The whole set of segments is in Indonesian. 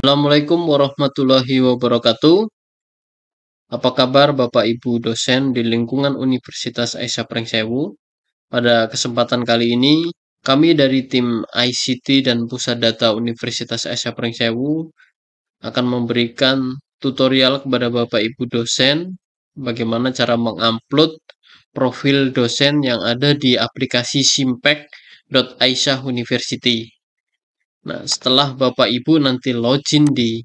Assalamualaikum warahmatullahi wabarakatuh. Apa kabar Bapak Ibu dosen di lingkungan Universitas Aisyah Prengsewu? Pada kesempatan kali ini, kami dari tim ICT dan Pusat Data Universitas Aisyah Prengsewu akan memberikan tutorial kepada Bapak Ibu dosen bagaimana cara mengupload profil dosen yang ada di aplikasi simpek.aisyahuniversity university. Nah, setelah Bapak Ibu nanti login di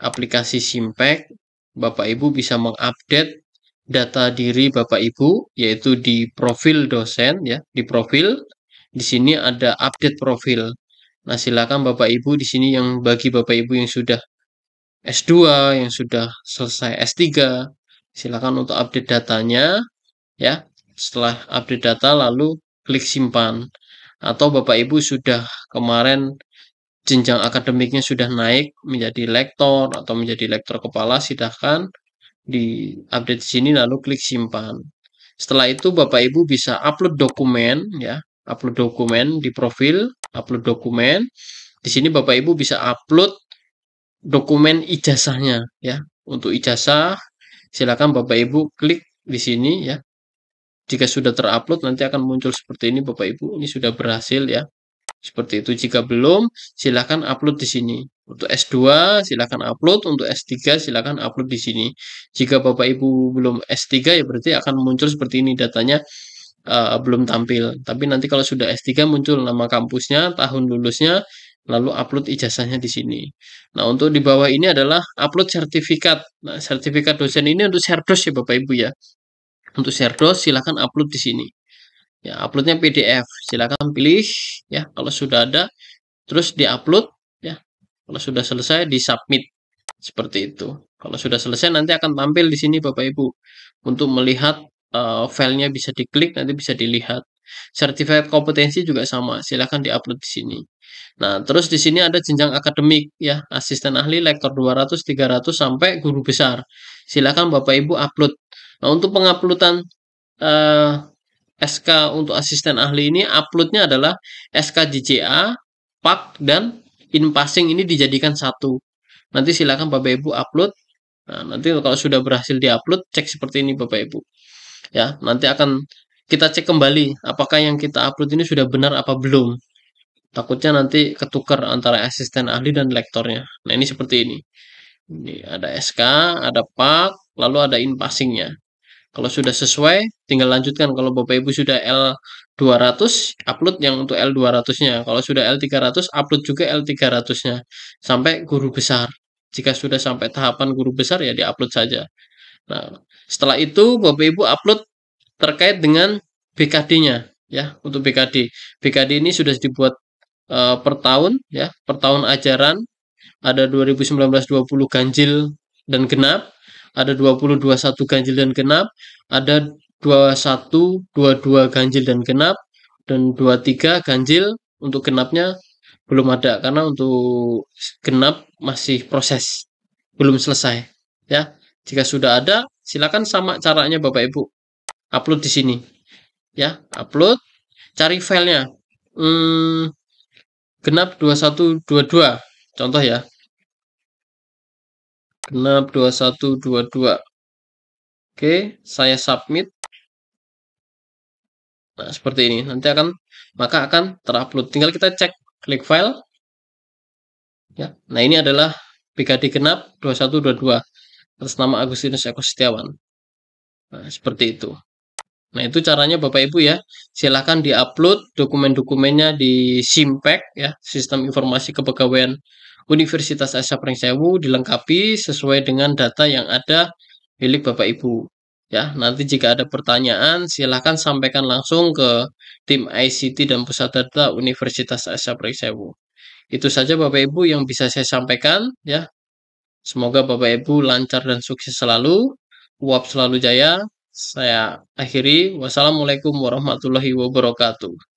aplikasi Simpack, Bapak Ibu bisa mengupdate data diri Bapak Ibu yaitu di profil dosen ya, di profil di sini ada update profil. Nah, silakan Bapak Ibu di sini yang bagi Bapak Ibu yang sudah S2, yang sudah selesai S3, silakan untuk update datanya ya. Setelah update data lalu klik simpan. Atau Bapak Ibu sudah kemarin jenjang akademiknya sudah naik menjadi lektor atau menjadi lektor kepala silahkan di update sini lalu klik simpan. Setelah itu Bapak Ibu bisa upload dokumen ya, upload dokumen di profil, upload dokumen. Di sini Bapak Ibu bisa upload dokumen ijazahnya ya. Untuk ijazah silakan Bapak Ibu klik di sini ya. Jika sudah terupload nanti akan muncul seperti ini Bapak Ibu, ini sudah berhasil ya. Seperti itu. Jika belum, silakan upload di sini. Untuk S2 silakan upload, untuk S3 silakan upload di sini. Jika Bapak Ibu belum S3 ya berarti akan muncul seperti ini datanya uh, belum tampil. Tapi nanti kalau sudah S3 muncul nama kampusnya, tahun lulusnya, lalu upload ijazahnya di sini. Nah, untuk di bawah ini adalah upload sertifikat. Nah, sertifikat dosen ini untuk share dos ya Bapak Ibu ya. Untuk share dos, silakan upload di sini ya uploadnya PDF silakan pilih ya kalau sudah ada terus diupload ya kalau sudah selesai di submit seperti itu kalau sudah selesai nanti akan tampil di sini Bapak Ibu untuk melihat uh, filenya bisa diklik nanti bisa dilihat certified kompetensi juga sama silakan diupload di sini nah terus di sini ada jenjang akademik ya asisten ahli lektor 200 300 sampai guru besar silakan Bapak Ibu upload nah untuk penguploadan uh, SK untuk asisten ahli ini uploadnya adalah SK JCA, PAK, dan in passing ini dijadikan satu. Nanti silakan Bapak Ibu upload. Nah, nanti kalau sudah berhasil diupload, cek seperti ini Bapak Ibu. Ya, nanti akan kita cek kembali apakah yang kita upload ini sudah benar apa belum. Takutnya nanti ketukar antara asisten ahli dan lektornya. Nah, ini seperti ini. Ini ada SK, ada PAK, lalu ada in passingnya. Kalau sudah sesuai, tinggal lanjutkan. Kalau Bapak Ibu sudah L200, upload yang untuk L200-nya. Kalau sudah L300, upload juga L300-nya. Sampai guru besar. Jika sudah sampai tahapan guru besar, ya di-upload saja. Nah, setelah itu Bapak Ibu upload terkait dengan BKD-nya. ya Untuk BKD. BKD ini sudah dibuat uh, per tahun, ya per tahun ajaran. Ada 2019-20 ganjil dan genap ada 20 21 ganjil dan genap, ada 21 22 ganjil dan genap dan 23 ganjil untuk genapnya belum ada karena untuk genap masih proses belum selesai ya. Jika sudah ada silakan sama caranya Bapak Ibu. Upload di sini. Ya, upload cari filenya. Hmm, genap 2122 contoh ya genap 2122 oke saya submit nah seperti ini nanti akan maka akan terupload tinggal kita cek klik file ya nah ini adalah PKD genap 2122 atas nama Agustinus Eko Setiawan nah seperti itu Nah, itu caranya Bapak Ibu ya. Silakan diupload dokumen-dokumennya di SIMPEK ya, Sistem Informasi Kepegawaian Universitas Asa Sewu dilengkapi sesuai dengan data yang ada milik Bapak Ibu. Ya, nanti jika ada pertanyaan silahkan sampaikan langsung ke tim ICT dan Pusat Data Universitas Asa Sewu. Itu saja Bapak Ibu yang bisa saya sampaikan ya. Semoga Bapak Ibu lancar dan sukses selalu. Uap selalu jaya. Saya akhiri. Wassalamualaikum warahmatullahi wabarakatuh.